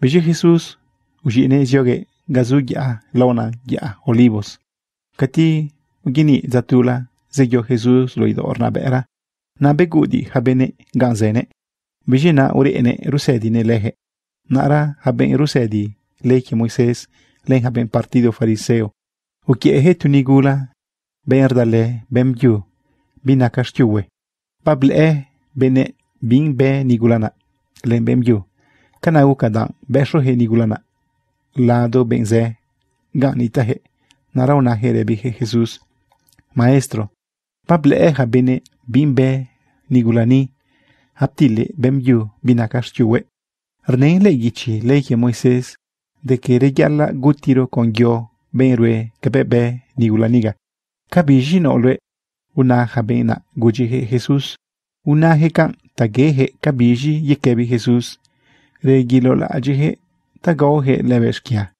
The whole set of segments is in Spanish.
Beje Jesus, ujine joge gazu ya lona ya olivos. Kati ugini zatula zeyo Jesus loido ornabera. Na begudi habene ganzene. Beje na ene rusedi ne lehe. Nara haben rusedi leike Moisés len haben partido fariseu. O que é tunigula ben erdale bem yu binakashtuwe. Pable e bene bin be nigulana len bem yu. kanaukadan besho he nigulana lado benze ganitaje he narauna Jesus. Jesús maestro pable eja bene bimbe nigulani aptile bemyu binakash chuwe rnein legichi Moises, de que gutiro con yo benrue kebebe nigulaniga kabijino lue una jabena guji Jesús una jekan tageje kabiji yekebi Jesús regilo la he tagohe na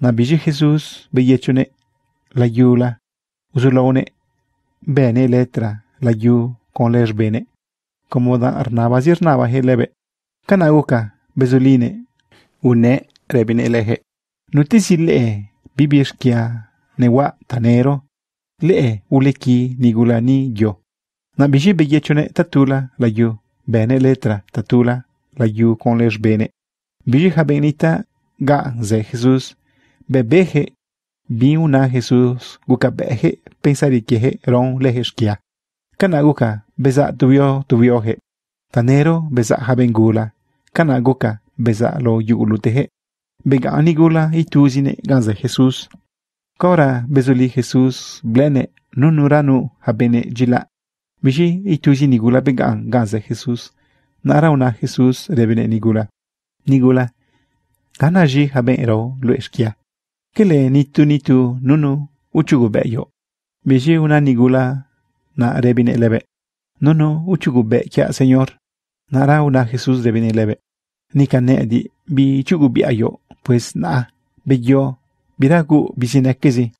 Nabije Jesús beyechone, la yula bene letra la yu con les bene. Como da arnabas y leve. Kanaguka bezuline une rebine leje. Nutisi lee tanero, newa tanero lee uleki nigulani yo. Nabije beyechone, tatula la yu bene letra tatula la con les bene. viji benita ga ze Jesús, bebeje, una Jesús, gucabeje, pensarikeje, ron lejesquia. Kanaguka, beza tuvio tuvioje. Tanero, besa jabengula. Kanaguka beza lo yuguluteje. Beganigula y tuzine ganze Jesús. Cora, bezuli Jesús, blene, nunuranu, habene gila. Viji y gula began ganze Jesús una Jesús Rebine nigula. Nigula, kanaji haben lo esquia. Kele nitu nitu nunu uchugubeyo. Veje una nigula na rebine leve. Nunu uchugu kia señor. Narauna Jesús leve lebe. vi, bi chugubiayo, pues na, bello, Biragu bisinekezi.